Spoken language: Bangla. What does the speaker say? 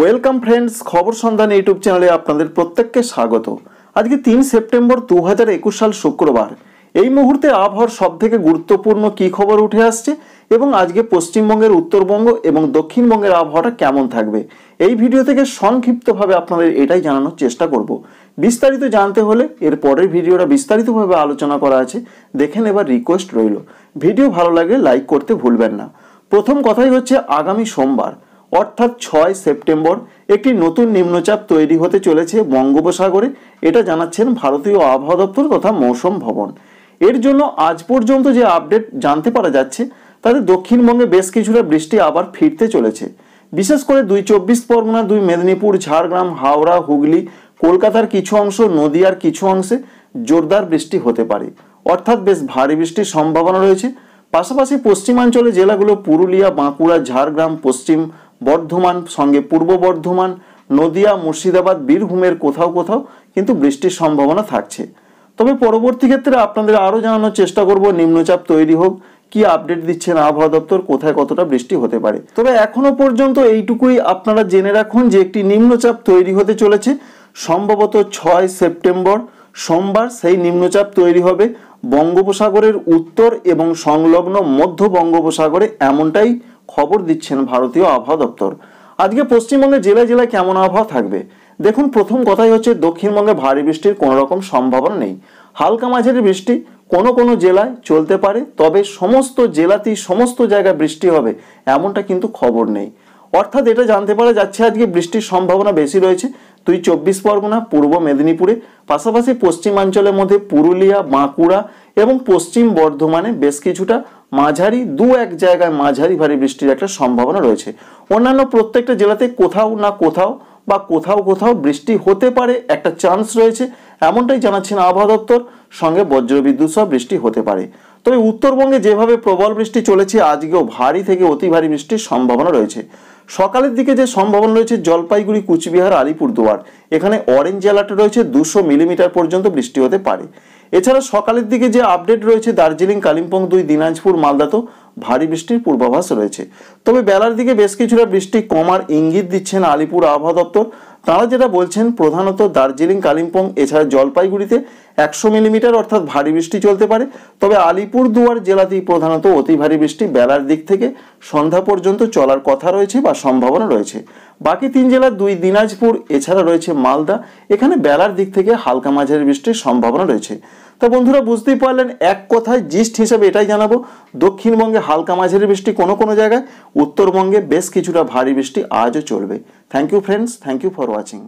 ওয়েলকাম ফ্রেন্ডস খবর সন্ধান ইউটিউব চ্যানেলে আপনাদের প্রত্যেককে স্বাগত আজকে তিন সেপ্টেম্বর দু হাজার একুশ সাল শুক্রবার এই মুহূর্তে আবহাওয়ার সব থেকে গুরুত্বপূর্ণ কি খবর উঠে আসছে এবং আজকে পশ্চিমবঙ্গের উত্তরবঙ্গ এবং দক্ষিণবঙ্গের আবহাওয়াটা কেমন থাকবে এই ভিডিও থেকে সংক্ষিপ্তভাবে আপনাদের এটাই জানানোর চেষ্টা করব বিস্তারিত জানতে হলে এর পরের ভিডিওটা বিস্তারিতভাবে আলোচনা করা আছে দেখে নেবার রিকোয়েস্ট রইল ভিডিও ভালো লাগলে লাইক করতে ভুলবেন না প্রথম কথাই হচ্ছে আগামী সোমবার অর্থাৎ ছয় সেপ্টেম্বর একটি নতুন নিম্নচাপ তৈরি হতে চলেছে বঙ্গোপসাগরে এটা জানাচ্ছেন ভারতীয় আবহাওয়া দপ্তর তথা মৌসুম ভবন এর জন্য আজ পর্যন্ত যে আপডেট জানতে পারা যাচ্ছে তাতে দক্ষিণবঙ্গে বেশ কিছুটা বৃষ্টি আবার ফিরতে চলেছে বিশেষ করে দুই চব্বিশ পরগনা দুই মেদিনীপুর ঝাড়গ্রাম হাওড়া হুগলি কলকাতার কিছু অংশ নদীয়ার কিছু অংশে জোরদার বৃষ্টি হতে পারে অর্থাৎ বেশ ভারী বৃষ্টির সম্ভাবনা রয়েছে পাশাপাশি পশ্চিমাঞ্চলের জেলাগুলো পুরুলিয়া বাঁকুড়া ঝাড়গ্রাম পশ্চিম বর্ধমান সঙ্গে পূর্ব বর্ধমান নদিয়া মুর্শিদাবাদ বীরভূমের কোথাও কোথাও কিন্তু বৃষ্টির সম্ভাবনা থাকছে তবে পরবর্তী ক্ষেত্রে আপনাদের আরও জানানোর চেষ্টা করব নিম্নচাপ তৈরি হোক কি আপডেট দিচ্ছেন আবহাওয়া দপ্তর কোথায় কতটা বৃষ্টি হতে পারে তবে এখনও পর্যন্ত এইটুকুই আপনারা জেনে রাখুন যে একটি নিম্নচাপ তৈরি হতে চলেছে সম্ভবত ছয় সেপ্টেম্বর সোমবার সেই নিম্নচাপ তৈরি হবে বঙ্গোপসাগরের উত্তর এবং সংলগ্ন মধ্য বঙ্গোপসাগরে এমনটাই খবর দিচ্ছেন ভারতীয় আবহাওয়া দপ্তর আজকে পশ্চিমবঙ্গের জেলায় জেলায় কেমন আবহাওয়া থাকবে দেখুন প্রথম কথাই হচ্ছে দক্ষিণবঙ্গে ভারী বৃষ্টির কোনো রকম সম্ভাবনা নেই হালকা মাঝারি বৃষ্টি কোনো কোনো জেলায় চলতে পারে তবে সমস্ত জেলাতেই সমস্ত জায়গায় বৃষ্টি হবে এমনটা কিন্তু খবর নেই অর্থাৎ এটা জানতে পারা যাচ্ছে আজকে বৃষ্টির সম্ভাবনা বেশি রয়েছে তুই চব্বিশ পরগনা পূর্ব মেদিনীপুরে পাশাপাশি পশ্চিমাঞ্চলের মধ্যে পুরুলিয়া বাঁকুড়া এবং পশ্চিম বর্ধমানে বেশ কিছুটা মাঝারি দু এক জায়গায় মাঝারি ভারী বৃষ্টির একটা সম্ভাবনা রয়েছে অন্যান্য প্রত্যেকটা জেলাতে কোথাও না কোথাও বা কোথাও কোথাও বৃষ্টি হতে পারে একটা চান্স রয়েছে এমনটাই জানাচ্ছেন আবহাওয়া দপ্তর সঙ্গে বজ্রবিদ্যুৎ সহ বৃষ্টি হতে পারে তবে উত্তরবঙ্গে যেভাবে প্রবল বৃষ্টি চলেছে আজকেও ভারী থেকে অতি ভারী বৃষ্টির সম্ভাবনা রয়েছে সকালের দিকে যে সম্ভাবনা রয়েছে জলপাইগুড়ি কুচবিহার আলিপুরদুয়ার এখানে অরেঞ্জ অ্যালার্ট রয়েছে দুশো মিলিমিটার পর্যন্ত বৃষ্টি হতে পারে এছাড়া সকালের দিকে যে আপডেট রয়েছে দার্জিলিং কালিম্পং দুই দিনাজপুর মালদাতেও ভারী বৃষ্টির পূর্বাভাস রয়েছে তবে বেলার দিকে বেশ কিছুটা বৃষ্টি কমার ইঙ্গিত দিচ্ছেন আলিপুর আবহাওয়া দপ্তর তাঁরা যেটা বলছেন প্রধানত দার্জিলিং কালিম্পং এছাড়া জলপাইগুড়িতে একশো মিলিমিটার অর্থাৎ ভারী বৃষ্টি চলতে পারে তবে আলিপুর দুয়ার জেলাতেই প্রধানত অতি ভারী বৃষ্টি বেলার দিক থেকে সন্ধ্যা পর্যন্ত চলার কথা রয়েছে বা সম্ভাবনা রয়েছে বাকি তিন জেলার দুই দিনাজপুর এছাড়া রয়েছে মালদা এখানে বেলার দিক থেকে হালকা মাঝারি বৃষ্টির সম্ভাবনা রয়েছে তো বন্ধুরা বুঝতেই পারলেন এক কথায় জিস্ট হিসেবে এটাই জানাবো দক্ষিণবঙ্গে হালকা মাঝারি বৃষ্টি কোনো কোনো জায়গায় উত্তরবঙ্গে বেশ কিছুটা ভারী বৃষ্টি আজও চলবে thank you friends thank you for watching